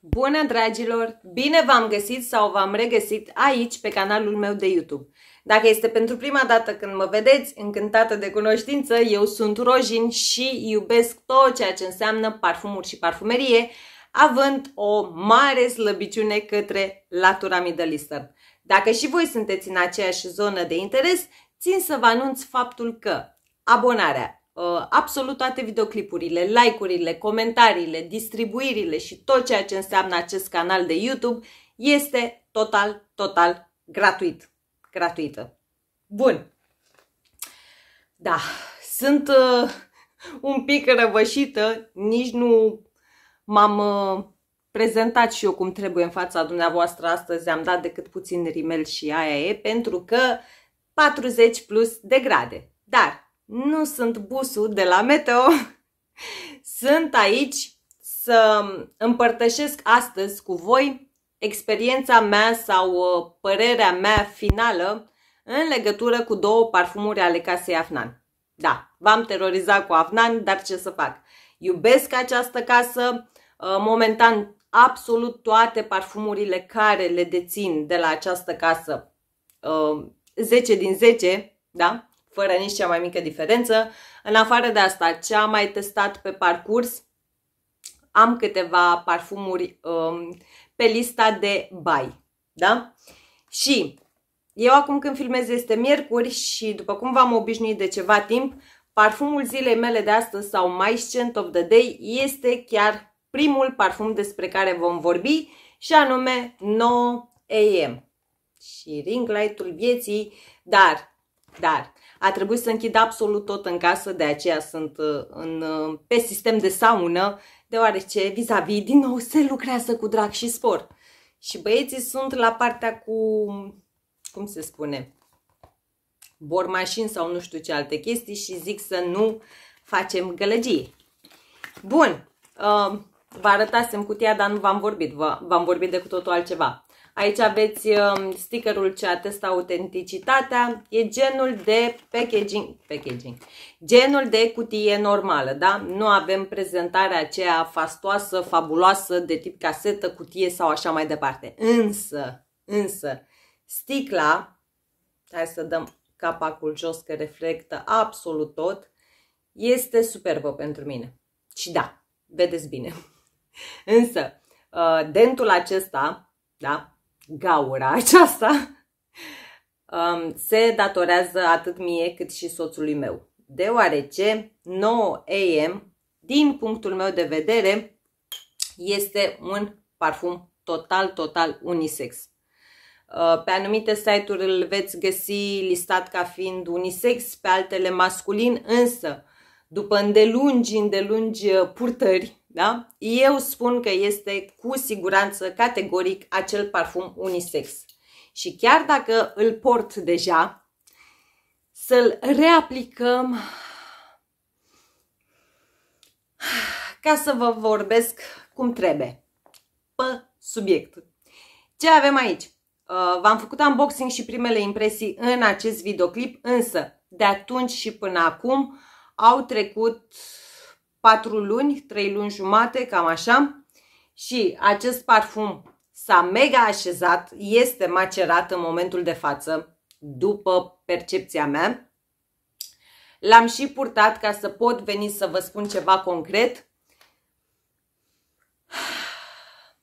Bună, dragilor! Bine v-am găsit sau v-am regăsit aici, pe canalul meu de YouTube. Dacă este pentru prima dată când mă vedeți, încântată de cunoștință, eu sunt Rojin și iubesc tot ceea ce înseamnă parfumuri și parfumerie, având o mare slăbiciune către latura middle Dacă și voi sunteți în aceeași zonă de interes, țin să vă anunț faptul că abonarea Uh, absolut toate videoclipurile, like-urile, comentariile, distribuirile și tot ceea ce înseamnă acest canal de YouTube este total, total gratuit. Gratuită. Bun. Da, sunt uh, un pic răvășită, nici nu m-am uh, prezentat și eu cum trebuie în fața dumneavoastră astăzi, am dat decât puțin rimel și aia e, pentru că 40 plus de grade. Dar nu sunt busul de la Meteo. Sunt aici să împărtășesc astăzi cu voi experiența mea sau uh, părerea mea finală în legătură cu două parfumuri ale casei Afnan. Da, v-am terorizat cu Afnan, dar ce să fac? Iubesc această casă, uh, momentan absolut toate parfumurile care le dețin de la această casă 10 uh, din 10, da? fără nici cea mai mică diferență. În afară de asta, ce am mai testat pe parcurs, am câteva parfumuri um, pe lista de bai. Da? Și eu acum când filmez este miercuri și după cum v-am obișnuit de ceva timp, parfumul zilei mele de astăzi sau My Scent of the Day este chiar primul parfum despre care vom vorbi și anume 9 AM și ring light-ul vieții, dar, dar, a trebuit să închid absolut tot în casă, de aceea sunt uh, în, uh, pe sistem de saună, deoarece vis-a-vis -vis, din nou se lucrează cu drag și spor. Și băieții sunt la partea cu, cum se spune, bormașini sau nu știu ce alte chestii și zic să nu facem gălăgie. Bun, uh, vă arătasem cutia, dar nu v-am vorbit, v-am vorbit de cu totul altceva. Aici aveți um, stickerul ce atestă autenticitatea. E genul de packaging, packaging, genul de cutie normală, da? Nu avem prezentarea aceea fastoasă, fabuloasă, de tip casetă, cutie sau așa mai departe. Însă, însă, sticla, hai să dăm capacul jos că reflectă absolut tot, este superbă pentru mine. Și da, vedeți bine. Însă, uh, dentul acesta, da, gaura aceasta um, se datorează atât mie cât și soțului meu, deoarece 9 AM, din punctul meu de vedere, este un parfum total, total unisex. Uh, pe anumite site-uri îl veți găsi listat ca fiind unisex, pe altele masculin, însă după îndelungi, îndelungi uh, purtări da? Eu spun că este cu siguranță categoric acel parfum unisex. Și chiar dacă îl port deja, să-l reaplicăm ca să vă vorbesc cum trebuie. Pe subiect. Ce avem aici? Uh, v-am făcut unboxing și primele impresii în acest videoclip, însă de atunci și până acum au trecut 4 luni, 3 luni jumate, cam așa. Și acest parfum s-a mega așezat, este macerat în momentul de față, după percepția mea. L-am și purtat ca să pot veni să vă spun ceva concret.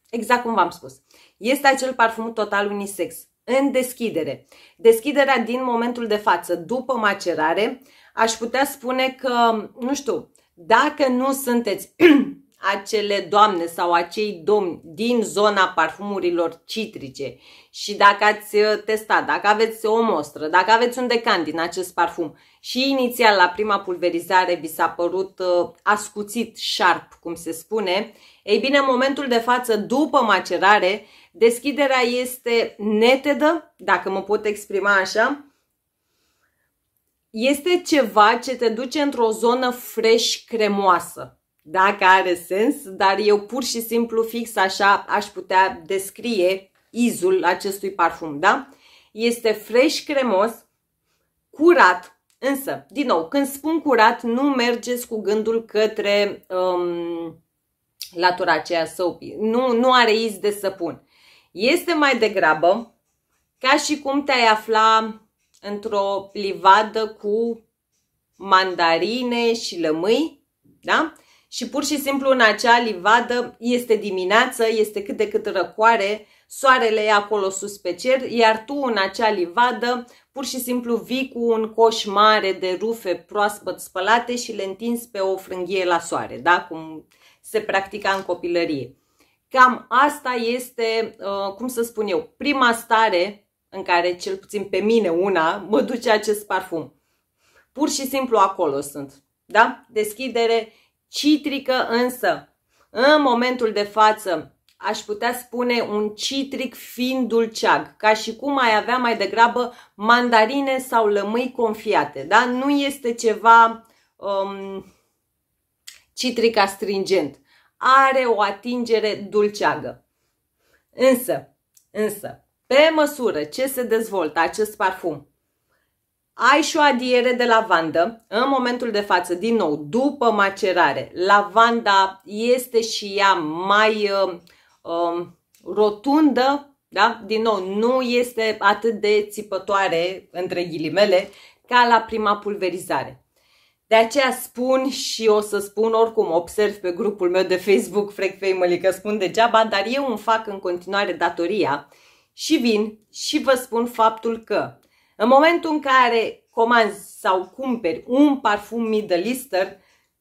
Exact cum v-am spus. Este acel parfum total unisex, în deschidere. Deschiderea din momentul de față, după macerare, aș putea spune că, nu știu, dacă nu sunteți acele doamne sau acei domni din zona parfumurilor citrice și dacă ați uh, testat, dacă aveți o mostră, dacă aveți un decan din acest parfum și inițial la prima pulverizare vi s-a părut uh, ascuțit, sharp, cum se spune, ei bine, în momentul de față, după macerare, deschiderea este netedă, dacă mă pot exprima așa, este ceva ce te duce într-o zonă fresh, cremoasă. Dacă are sens, dar eu pur și simplu fix așa aș putea descrie izul acestui parfum, da? Este fresh, cremos, curat, însă, din nou, când spun curat, nu mergeți cu gândul către um, latura aceea soapy. Nu, nu are iz de săpun. Este mai degrabă ca și cum te-ai afla într-o livadă cu mandarine și lămâi, da? Și pur și simplu în acea livadă este dimineață, este cât de cât răcoare, soarele e acolo sus pe cer, iar tu în acea livadă pur și simplu vii cu un coș mare de rufe proaspăt spălate și le întinzi pe o frânghie la soare, da? Cum se practica în copilărie. Cam asta este, uh, cum să spun eu, prima stare în care, cel puțin pe mine una, mă duce acest parfum. Pur și simplu acolo sunt. Da? Deschidere citrică însă. În momentul de față aș putea spune un citric fin dulceag, ca și cum ai avea mai degrabă mandarine sau lămâi confiate. Da? Nu este ceva um, citric astringent. Are o atingere dulceagă. Însă, însă, pe măsură ce se dezvoltă acest parfum, ai și o adiere de lavandă. În momentul de față, din nou, după macerare, lavanda este și ea mai uh, uh, rotundă, da? din nou, nu este atât de țipătoare, între ghilimele, ca la prima pulverizare. De aceea spun și o să spun oricum, observ pe grupul meu de Facebook, Frec Family, că spun degeaba, dar eu îmi fac în continuare datoria și vin și vă spun faptul că în momentul în care comanzi sau cumperi un parfum middle Lister,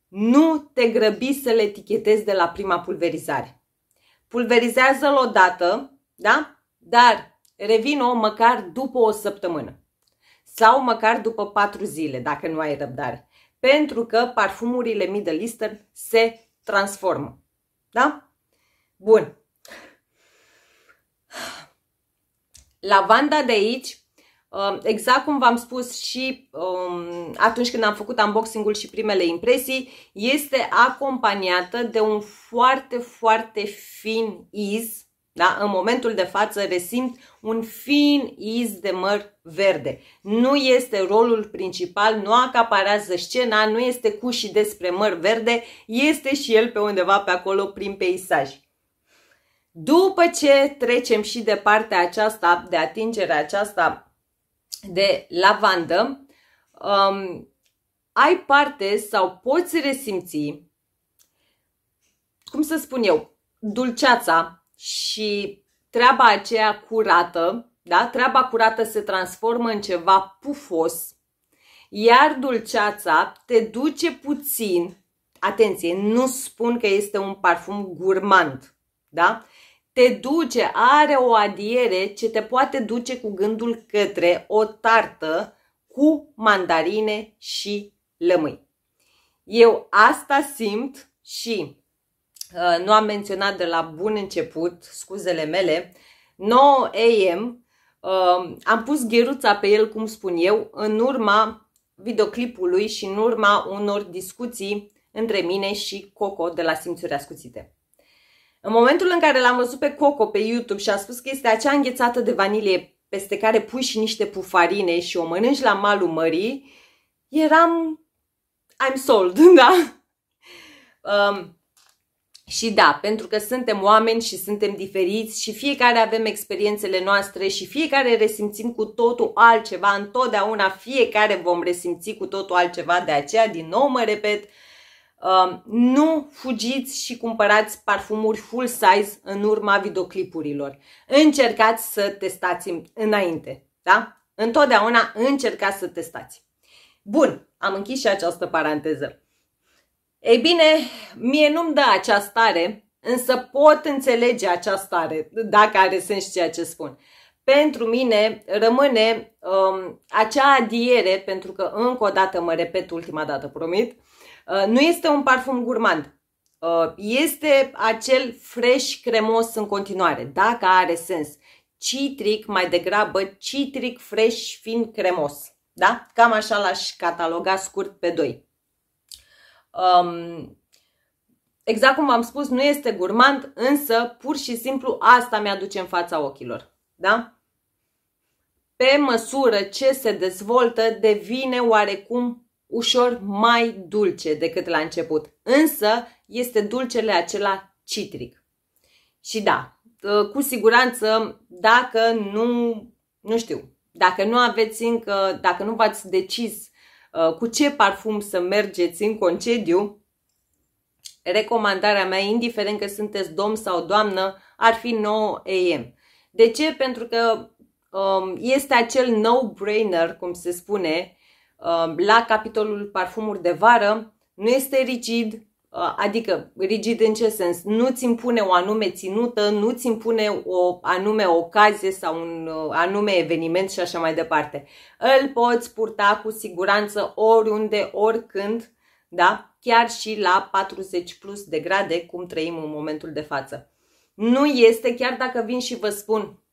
nu te grăbi să-l etichetezi de la prima pulverizare. Pulverizează-l odată, da? Dar revin-o măcar după o săptămână sau măcar după patru zile, dacă nu ai răbdare. Pentru că parfumurile Middle Eastern se transformă. Da? Bun. lavanda de aici, um, exact cum v-am spus și um, atunci când am făcut unboxing-ul și primele impresii, este acompaniată de un foarte, foarte fin iz. Da? În momentul de față resimt un fin iz de măr verde. Nu este rolul principal, nu acaparează scena, nu este cu și despre măr verde, este și el pe undeva pe acolo prin peisaj. După ce trecem și de partea aceasta, de atingerea aceasta de lavandă, um, ai parte sau poți resimți, cum să spun eu, dulceața și treaba aceea curată, da? Treaba curată se transformă în ceva pufos, iar dulceața te duce puțin, atenție, nu spun că este un parfum gurmand, da? te duce, are o adiere ce te poate duce cu gândul către o tartă cu mandarine și lămâi. Eu asta simt și uh, nu am menționat de la bun început, scuzele mele, 9 AM uh, am pus gheruța pe el, cum spun eu, în urma videoclipului și în urma unor discuții între mine și Coco de la Simțuri Ascuțite. În momentul în care l-am văzut pe Coco pe YouTube și a spus că este acea înghețată de vanilie peste care pui și niște pufarine și o mănânci la malul mării, eram... I'm sold, da? Um, și da, pentru că suntem oameni și suntem diferiți și fiecare avem experiențele noastre și fiecare resimțim cu totul altceva, întotdeauna fiecare vom resimți cu totul altceva, de aceea din nou mă repet, uh, Um, nu fugiți și cumpărați parfumuri full size în urma videoclipurilor. Încercați să testați înainte, da? Întotdeauna încercați să testați. Bun, am închis și această paranteză. Ei bine, mie nu-mi dă această stare, însă pot înțelege această stare, dacă are sens ceea ce spun. Pentru mine rămâne um, acea adiere, pentru că încă o dată mă repet ultima dată, promit, uh, Uh, nu este un parfum gurmand. Uh, este acel fresh cremos în continuare, dacă are sens. Citric, mai degrabă, citric fresh fin, cremos. Da? Cam așa l-aș cataloga scurt pe doi. Um, exact cum v-am spus, nu este gurmand, însă pur și simplu asta mi-aduce în fața ochilor. Da? Pe măsură ce se dezvoltă, devine oarecum ușor mai dulce decât la început, însă este dulcele acela citric. Și da, ă, cu siguranță, dacă nu, nu știu, dacă nu aveți încă, dacă nu v-ați decis ă, cu ce parfum să mergeți în concediu, recomandarea mea, indiferent că sunteți domn sau doamnă, ar fi 9 AM. De ce? Pentru că um, este acel no-brainer, cum se spune, Um, la capitolul parfumuri de vară nu este rigid, uh, adică rigid în ce sens? Nu ți impune o anume ținută, nu ți impune o anume ocazie sau un uh, anume eveniment și așa mai departe. Îl poți purta cu siguranță oriunde, oricând, da? chiar și la 40 plus de grade, cum trăim în momentul de față. Nu este, chiar dacă vin și vă spun,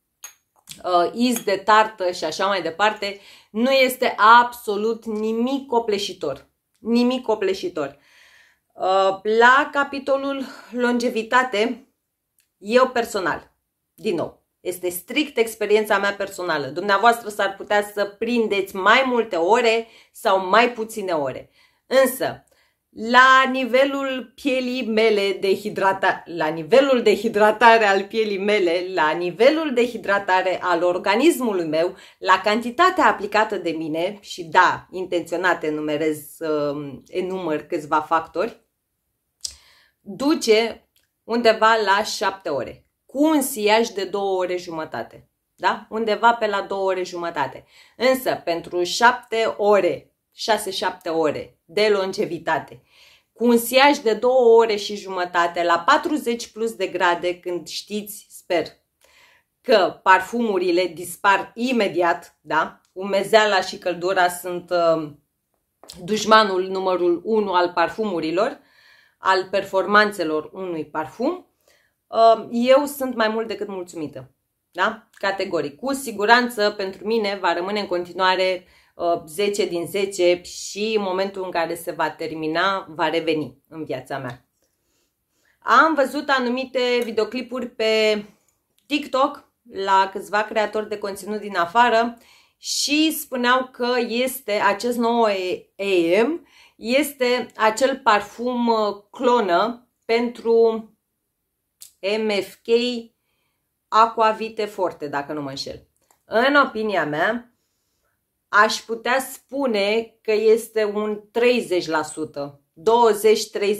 Uh, iz de tartă și așa mai departe, nu este absolut nimic copleșitor. Nimic copleșitor. Uh, la capitolul longevitate, eu personal, din nou, este strict experiența mea personală. Dumneavoastră s-ar putea să prindeți mai multe ore sau mai puține ore. Însă, la nivelul pielii mele de hidratare, la nivelul de hidratare al pielii mele, la nivelul de hidratare al organismului meu, la cantitatea aplicată de mine și da, intenționat enumerez, um, enumăr câțiva factori, duce undeva la 7 ore, cu un siaj de 2 ore jumătate. Da? Undeva pe la 2 ore jumătate. Însă, pentru 7 ore 6-7 ore de longevitate. Cu un siaj de 2 ore și jumătate la 40 plus de grade, când știți, sper, că parfumurile dispar imediat, da? Umezeala și căldura sunt uh, dușmanul numărul 1 al parfumurilor, al performanțelor unui parfum. Uh, eu sunt mai mult decât mulțumită, da? Categoric. Cu siguranță, pentru mine, va rămâne în continuare uh, 10 uh, din 10 și în momentul în care se va termina, va reveni în viața mea. Am văzut anumite videoclipuri pe TikTok la câțiva creatori de conținut din afară și spuneau că este acest nou AM este acel parfum uh, clonă pentru MFK Aqua Vite Forte, dacă nu mă înșel. În opinia mea, aș putea spune că este un 30%.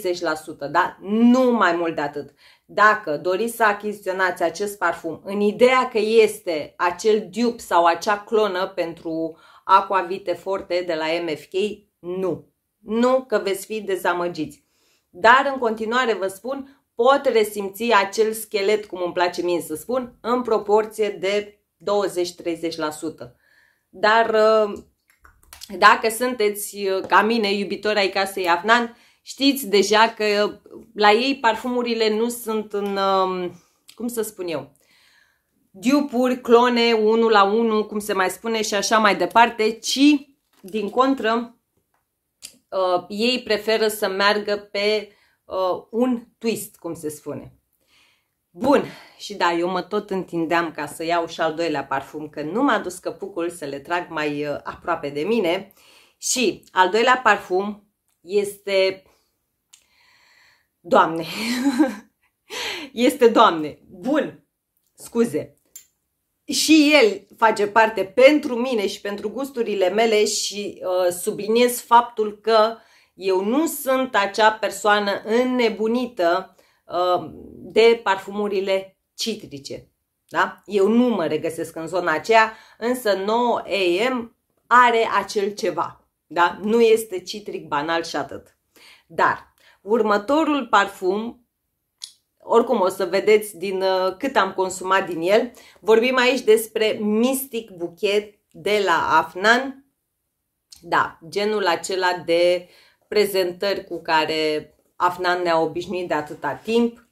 20-30%, da? Nu mai mult de atât. Dacă doriți să achiziționați acest parfum în ideea că este acel dup sau acea clonă pentru Aqua Vite Forte de la MFK, nu. Nu că veți fi dezamăgiți. Dar în continuare vă spun, pot resimți acel schelet, cum îmi place mie să spun, în proporție de 20-30%. Dar uh, dacă sunteți uh, ca mine iubitori ai casei Afnan, știți deja că uh, la ei parfumurile nu sunt în, um, cum să spun eu, dupuri, clone, unul la unul, cum se mai spune și așa mai departe, ci, din contră, ei preferă să meargă pe un twist, cum se spune. Bun, și da, eu mă tot întindeam ca să iau și al doilea parfum, că nu m-a dus căpucul să le trag mai uh, aproape de mine. Și al doilea parfum este... Doamne! este Doamne! Bun! Scuze! Și el face parte pentru mine și pentru gusturile mele și uh, subliniez faptul că eu nu sunt acea persoană înnebunită Uh, de parfumurile citrice. Da? Eu nu mă regăsesc în zona aceea, însă 9 AM are acel ceva. Da? Nu este citric banal și atât. Dar următorul parfum, oricum o să vedeți din uh, cât am consumat din el, vorbim aici despre Mystic Bouquet de la Afnan. Da, genul acela de prezentări cu care Afnan ne-a obișnuit de atâta timp.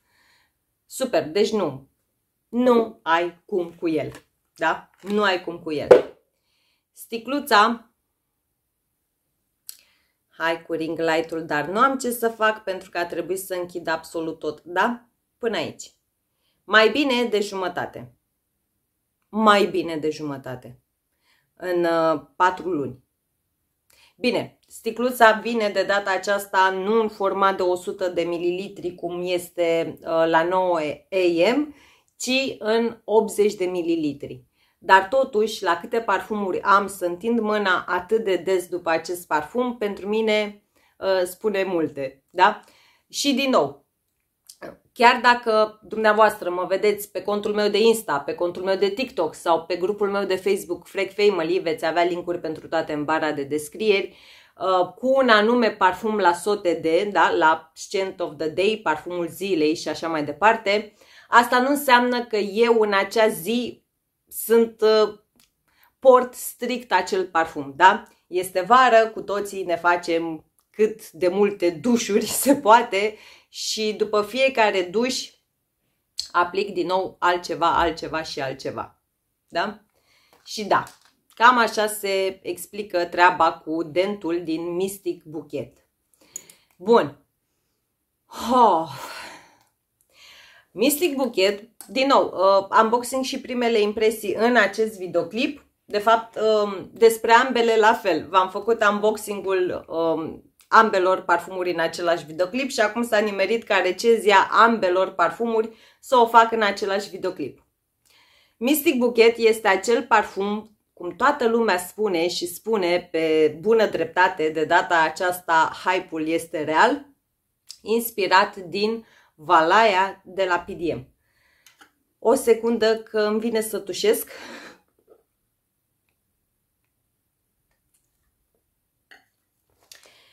Super, deci nu. Nu ai cum cu el. Da? Nu ai cum cu el. Sticluța. Hai cu ring light-ul, dar nu am ce să fac pentru că a trebuit să închid absolut tot. Da? Până aici. Mai bine de jumătate. Mai bine de jumătate. În uh, patru luni. Bine, Sticluța vine de data aceasta nu în format de 100 de mililitri cum este uh, la 9 AM, ci în 80 de mililitri. Dar totuși, la câte parfumuri am să întind mâna atât de des după acest parfum, pentru mine uh, spune multe. Da? Și din nou, chiar dacă dumneavoastră mă vedeți pe contul meu de Insta, pe contul meu de TikTok sau pe grupul meu de Facebook Freak Family, veți avea linkuri pentru toate în bara de descrieri, Uh, cu un anume parfum la sote de, da, la scent of the day, parfumul zilei și așa mai departe, asta nu înseamnă că eu în acea zi sunt uh, port strict acel parfum, da? Este vară, cu toții ne facem cât de multe dușuri se poate și după fiecare duș aplic din nou altceva, altceva și altceva. Da? Și da, Cam așa se explică treaba cu dentul din Mystic Buchet. Bun. Oh. Mystic Buchet, din nou, uh, unboxing și primele impresii în acest videoclip. De fapt, um, despre ambele la fel. V-am făcut unboxing-ul um, ambelor parfumuri în același videoclip și acum s-a nimerit ca recezia ambelor parfumuri să o fac în același videoclip. Mystic Bouquet este acel parfum cum toată lumea spune și spune pe bună dreptate de data aceasta, hype-ul este real, inspirat din Valaia de la PDM. O secundă că îmi vine să tușesc.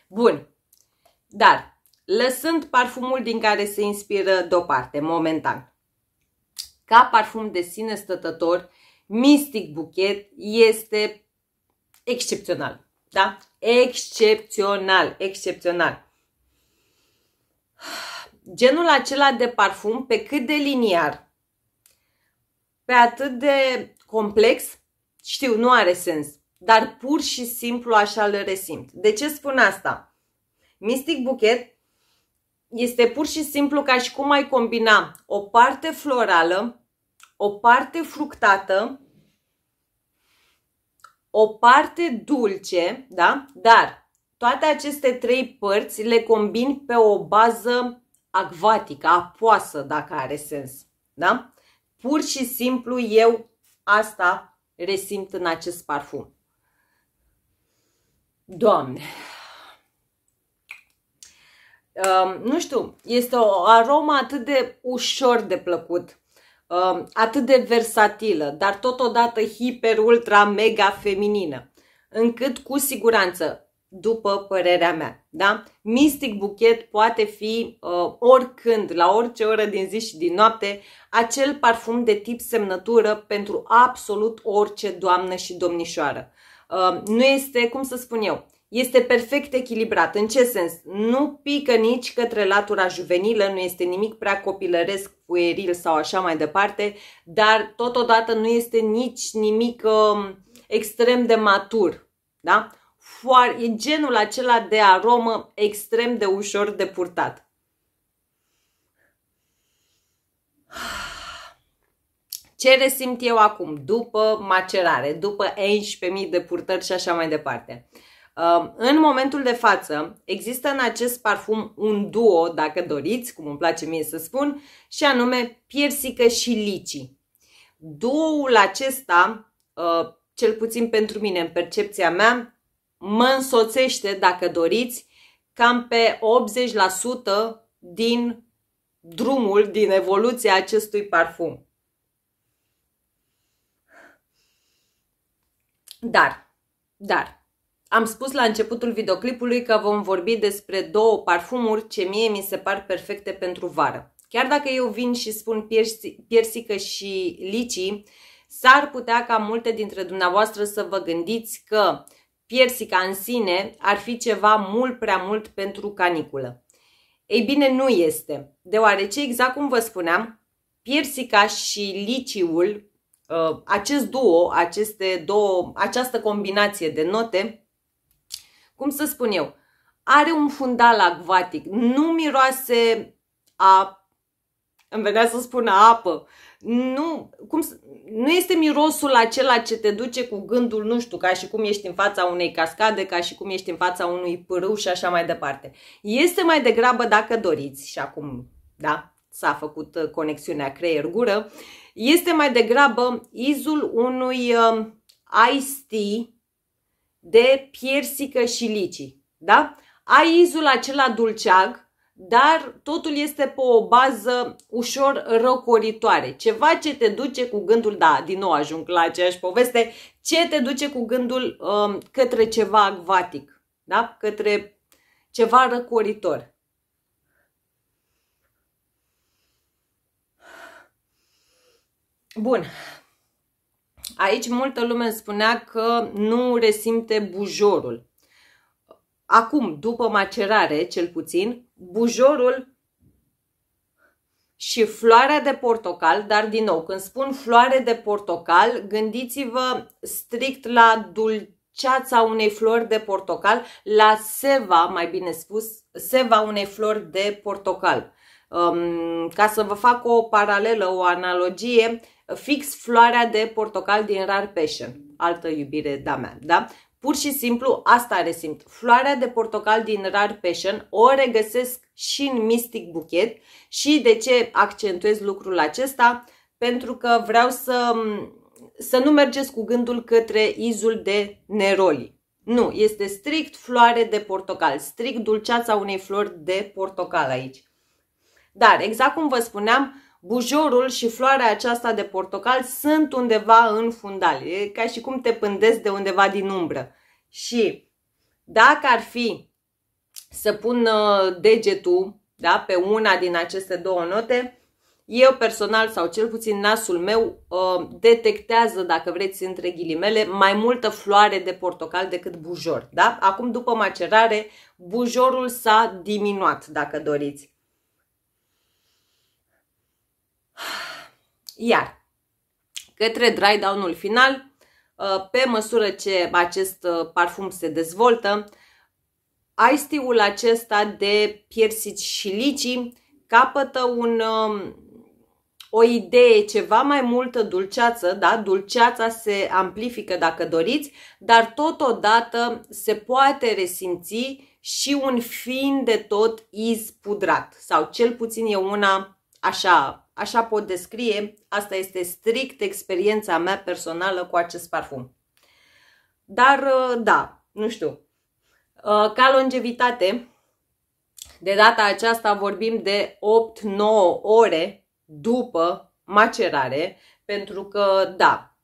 Bun, dar lăsând parfumul din care se inspiră deoparte, momentan. Ca parfum de sine stătător, Mystic Buchet este excepțional. Da? Excepțional, excepțional. Genul acela de parfum, pe cât de liniar, pe atât de complex, știu, nu are sens, dar pur și simplu așa le resimt. De ce spun asta? Mystic Buchet este pur și simplu ca și cum ai combina o parte florală o parte fructată, o parte dulce, da? Dar toate aceste trei părți le combin pe o bază acvatică, apoasă, dacă are sens, da? Pur și simplu eu asta resimt în acest parfum. Doamne! Um, nu știu, este o aromă atât de ușor de plăcut Um, atât de versatilă, dar totodată hiper, ultra, mega feminină, încât cu siguranță după părerea mea. Da? Mystic Buchet poate fi uh, oricând, la orice oră din zi și din noapte, acel parfum de tip semnătură pentru absolut orice doamnă și domnișoară. Uh, nu este, cum să spun eu, este perfect echilibrat. În ce sens? Nu pică nici către latura juvenilă, nu este nimic prea copilăresc, pueril sau așa mai departe, dar totodată nu este nici nimic um, extrem de matur. Da? Foar, e genul acela de aromă extrem de ușor de purtat. Ce resimt eu acum, după macerare, după 11.000 de purtări și așa mai departe? Uh, Um, în momentul de față există în acest parfum un duo, dacă doriți, cum îmi place mie să spun, și anume piersică și licii. Duoul acesta, uh, cel puțin pentru mine, în percepția mea, mă însoțește, dacă doriți, cam pe 80% din drumul, din evoluția acestui parfum. Dar, dar, am spus la începutul videoclipului că vom vorbi despre două parfumuri ce mie mi se par perfecte pentru vară. Chiar dacă eu vin și spun piersică și licii, s-ar putea ca multe dintre dumneavoastră să vă gândiți că piersica în sine ar fi ceva mult prea mult pentru caniculă. Ei bine, nu este, deoarece, exact cum vă spuneam, piersica și liciul, ă, acest duo, aceste două, această combinație de note, cum să spun eu, are un fundal acvatic, nu miroase a îmi venea să spun apă. Nu, cum, nu este mirosul acela ce te duce cu gândul, nu știu, ca și cum ești în fața unei cascade, ca și cum ești în fața unui pârâu și așa mai departe. Este mai degrabă, dacă doriți, și acum, da, s-a făcut uh, conexiunea creier-gură, este mai degrabă izul unui uh, iced tea de piersică și licii. Da? Ai izul acela dulceag, dar totul este pe o bază ușor răcoritoare. Ceva ce te duce cu gândul, da, din nou ajung la aceeași poveste, ce te duce cu gândul um, către ceva acvatic, da? către ceva răcoritor. Bun, Aici multă lume îmi spunea că nu resimte bujorul. Acum, după macerare, cel puțin, bujorul și floarea de portocal, dar din nou, când spun floare de portocal, gândiți-vă strict la dulceața unei flori de portocal, la seva, mai bine spus, seva unei flori de portocal. Um, ca să vă fac o paralelă, o analogie, fix floarea de portocal din Rar Passion, altă iubire de-a mea, da? Pur și simplu asta resimt. Floarea de portocal din Rar Passion o regăsesc și în Mystic Buchet și de ce accentuez lucrul acesta? Pentru că vreau să, să nu mergeți cu gândul către izul de neroli. Nu, este strict floare de portocal, strict dulceața unei flori de portocal aici. Dar, exact cum vă spuneam, bujorul și floarea aceasta de portocal sunt undeva în fundal. E ca și cum te pândesc de undeva din umbră. Și dacă ar fi să pun uh, degetul da, pe una din aceste două note, eu personal sau cel puțin nasul meu uh, detectează, dacă vreți, între ghilimele, mai multă floare de portocal decât bujor. Da? Acum, după macerare, bujorul s-a diminuat, dacă doriți. Iar, către dry down-ul final, uh, pe măsură ce acest uh, parfum se dezvoltă, aistiu acesta de piersici și licii capătă un, um, o idee ceva mai multă dulceață, da? Dulceața se amplifică dacă doriți, dar totodată se poate resimți și un fin de tot iz pudrat sau cel puțin e una așa Așa pot descrie, asta este strict experiența mea personală cu acest parfum. Dar, ă, da, nu știu, ă, ca longevitate, de data aceasta vorbim de 8-9 ore după macerare, pentru că, da,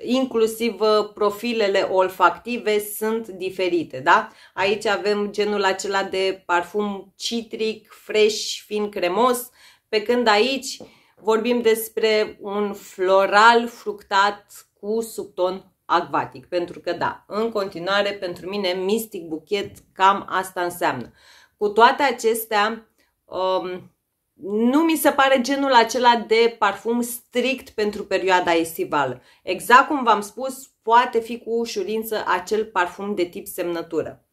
inclusiv ă, profilele olfactive sunt diferite, da? Aici avem genul acela de parfum citric, fresh, fin cremos, pe când aici vorbim despre un floral fructat cu subton acvatic, pentru că da, în continuare pentru mine Mystic Buchet cam asta înseamnă. Cu toate acestea, um, nu mi se pare genul acela de parfum strict pentru perioada estivală. Exact cum v-am spus, poate fi cu ușurință acel parfum de tip semnătură.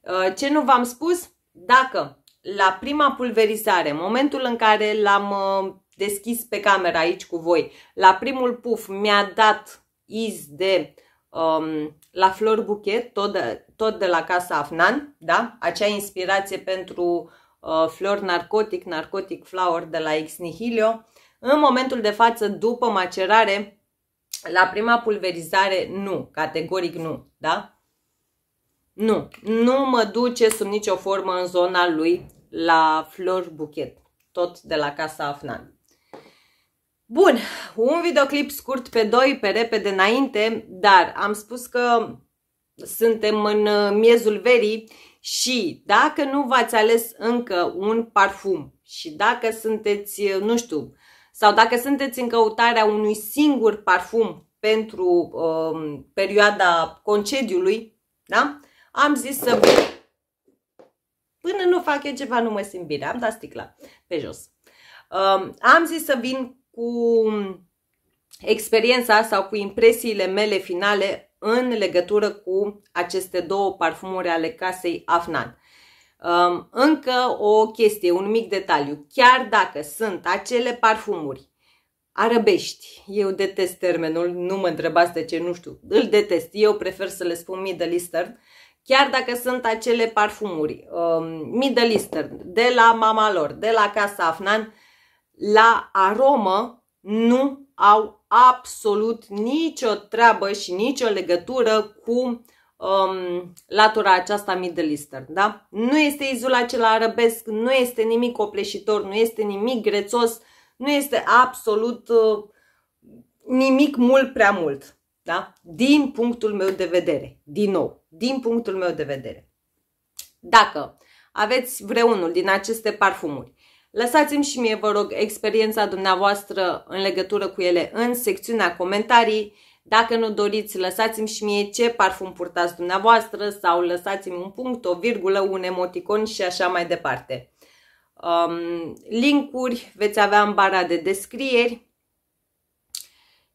Uh, ce nu v-am spus? Dacă la prima pulverizare, momentul în care l-am uh, deschis pe camera aici cu voi, la primul puf mi-a dat iz de um, la flor buchet, tot de, tot de la casa Afnan, da? acea inspirație pentru uh, flor narcotic, narcotic flower de la Ex Nihilio. În momentul de față, după macerare, la prima pulverizare, nu, categoric nu, da? Nu, nu mă duce sub nicio formă în zona lui la flor buchet, tot de la Casa Afnan. Bun, un videoclip scurt pe doi, pe repede înainte, dar am spus că suntem în uh, miezul verii și dacă nu v-ați ales încă un parfum și dacă sunteți, uh, nu știu, sau dacă sunteți în căutarea unui singur parfum pentru um, perioada concediului, da? am zis să vin Până nu fac eu ceva, nu mă simt bine. Am dat sticla pe jos. Um, am zis să vin cu experiența sau cu impresiile mele finale în legătură cu aceste două parfumuri ale casei Afnan. Um, încă o chestie, un mic detaliu. Chiar dacă sunt acele parfumuri arăbești, eu detest termenul, nu mă întrebați de ce, nu știu, îl detest, eu prefer să le spun middle eastern, chiar dacă sunt acele parfumuri um, Middle Eastern, de la mama lor, de la Casa Afnan, la aromă nu au absolut nicio treabă și nicio legătură cu um, latura aceasta Middle Eastern. Da? Nu este izul acela arabesc, nu este nimic opleșitor, nu este nimic grețos, nu este absolut uh, nimic mult prea mult. Da? Din punctul meu de vedere. Din nou, din punctul meu de vedere. Dacă aveți vreunul din aceste parfumuri, lăsați-mi și mie, vă rog, experiența dumneavoastră în legătură cu ele în secțiunea comentarii. Dacă nu doriți, lăsați-mi și mie ce parfum purtați dumneavoastră sau lăsați-mi un punct, o virgulă, un emoticon și așa mai departe. Um, linkuri veți avea în bara de descrieri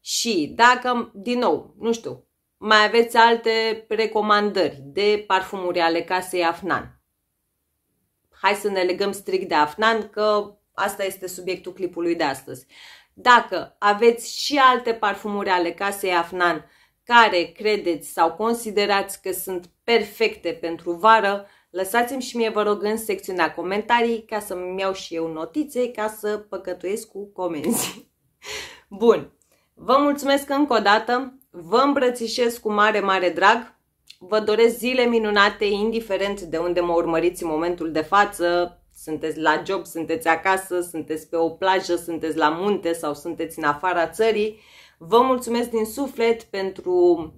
și dacă, din nou, nu știu, mai aveți alte recomandări de parfumuri ale casei Afnan, hai să ne legăm strict de Afnan, că asta este subiectul clipului de astăzi. Dacă aveți și alte parfumuri ale casei Afnan care credeți sau considerați că sunt perfecte pentru vară, lăsați-mi și mie, vă rog, în secțiunea comentarii ca să-mi iau și eu notițe ca să păcătuiesc cu comenzi. Bun, Vă mulțumesc încă o dată, vă îmbrățișez cu mare, mare drag, vă doresc zile minunate, indiferent de unde mă urmăriți în momentul de față, sunteți la job, sunteți acasă, sunteți pe o plajă, sunteți la munte sau sunteți în afara țării. Vă mulțumesc din suflet pentru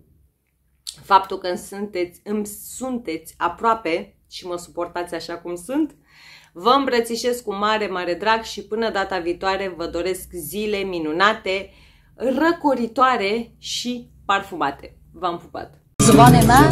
faptul că sunteți, îmi sunteți aproape și mă suportați așa cum sunt. Vă îmbrățișez cu mare, mare drag și până data viitoare vă doresc zile minunate, răcoritoare și parfumate. V-am pupat! Zvane mea,